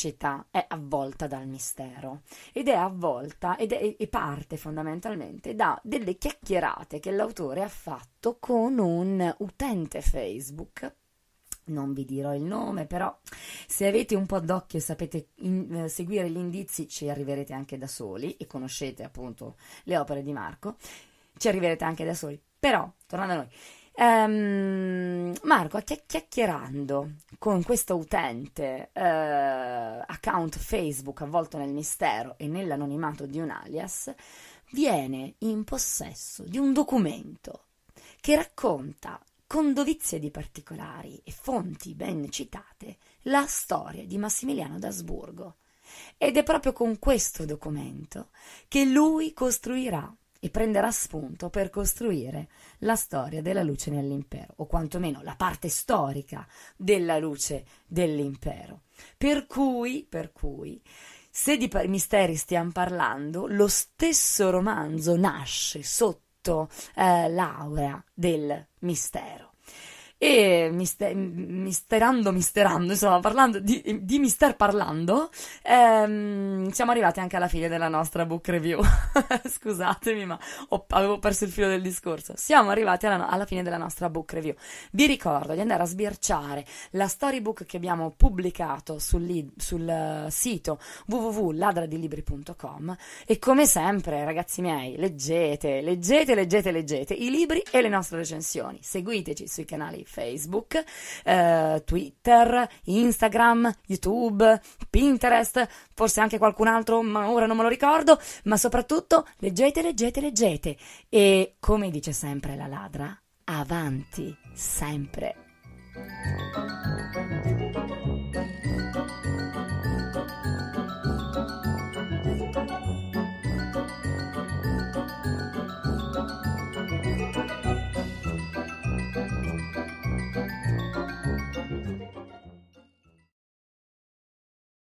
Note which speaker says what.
Speaker 1: città è avvolta dal mistero ed è avvolta ed è, e parte fondamentalmente da delle chiacchierate che l'autore ha fatto con un utente Facebook non vi dirò il nome, però se avete un po' d'occhio e sapete in, eh, seguire gli indizi ci arriverete anche da soli e conoscete appunto le opere di Marco, ci arriverete anche da soli. Però, tornando a noi, Um, Marco, chiacchierando con questo utente uh, account Facebook avvolto nel mistero e nell'anonimato di un alias, viene in possesso di un documento che racconta con dovizie di particolari e fonti ben citate la storia di Massimiliano d'Asburgo. Ed è proprio con questo documento che lui costruirà e prenderà spunto per costruire la storia della luce nell'impero, o quantomeno la parte storica della luce dell'impero. Per cui, per cui se di misteri stiamo parlando, lo stesso romanzo nasce sotto eh, l'aura del mistero e mister, misterando, misterando, insomma, parlando di, di mister parlando, ehm, siamo arrivati anche alla fine della nostra book review. Scusatemi, ma ho, avevo perso il filo del discorso. Siamo arrivati alla, alla, fine della nostra book review. Vi ricordo di andare a sbirciare la storybook che abbiamo pubblicato sul, sul eh, sito www.ladradilibri.com e come sempre, ragazzi miei, leggete, leggete, leggete, leggete i libri e le nostre recensioni. Seguiteci sui canali Facebook, eh, Twitter, Instagram, YouTube, Pinterest, forse anche qualcun altro, ma ora non me lo ricordo, ma soprattutto leggete, leggete, leggete e come dice sempre la ladra, avanti sempre.